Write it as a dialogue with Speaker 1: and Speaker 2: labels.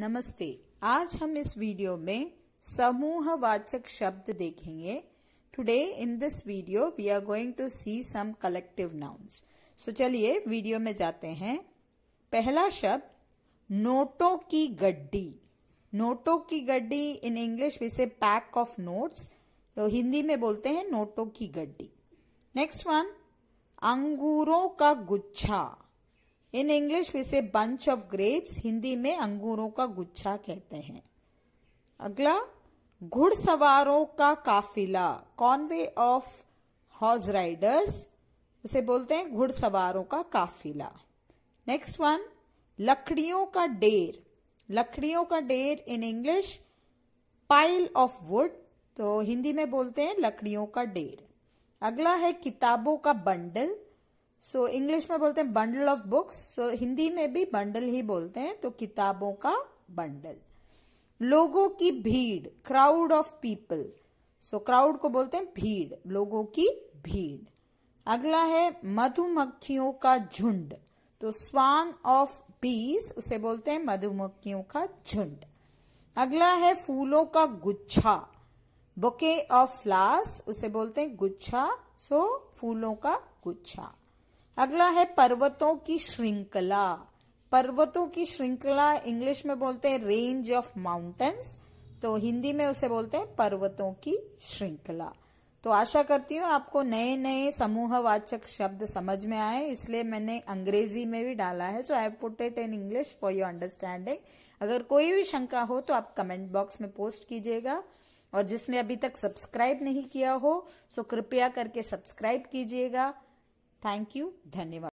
Speaker 1: नमस्ते आज हम इस वीडियो में समूहवाचक शब्द देखेंगे today in this video we are going to see some collective nouns so चलिए वीडियो में जाते हैं पहला शब्द नोटों की गड्डी नोटों की गड्डी in English we say pack of notes तो हिंदी में बोलते हैं नोटों की गड्डी नेक्स्ट वन अंगूरों का गुच्छा इन इंग्लिश इसे बंच ऑफ ग्रेप्स हिंदी में अंगूरों का गुच्छा कहते हैं अगला घुड़सवारों का काफिला कॉन्वे ऑफ हॉर्स राइडर्स उसे बोलते हैं घुड़सवारों का काफिला नेक्स्ट वन लकड़ियों का डेर लकड़ियों का डेर in English pile of wood तो हिंदी में बोलते हैं लकड़ियों का डेर अगला है किताबों का बंडल सो so, इंग्लिश में बोलते हैं bundle of books so Hindi में भी बंडल ही बोलते हैं तो किताबों का बंडल लोगों की भीड़ crowd of people so crowd को बोलते हैं भीड़ लोगों की भीड़ अगला है मधुमक्खियों का झुंड तो स्वान ऑफ बीस उसे बोलते हैं मधुमक्खियों का झुंड अगला है फूलों का गुच्छा बुके ऑफ फ्लास उसे बोलते हैं गुच्छा सो फूलों का गुच्छा अगला है पर्वतों की श्रृंखला पर्वतों की श्रृंखला इंग्लिश में बोलते हैं रेंज ऑफ माउंटेन्स तो हिंदी में उसे बोलते हैं पर्वतों की श्रृंखला तो आशा करती हूँ आपको नए नए समूहवाचक शब्द समझ में आए इसलिए मैंने अंग्रेजी में भी डाला है so I put it in English for your understanding अगर कोई भी शंका हो तो आप कमेंट बॉक्स में पोस्ट कीजिएगा और जिसने अभी तक सब्सक्राइब नहीं किया हो सो कृपया करके सब्सक्राइब कीजिएगा ಥ್ಯಾಂಕ್ ಯು ಧನ್ಯವಾದ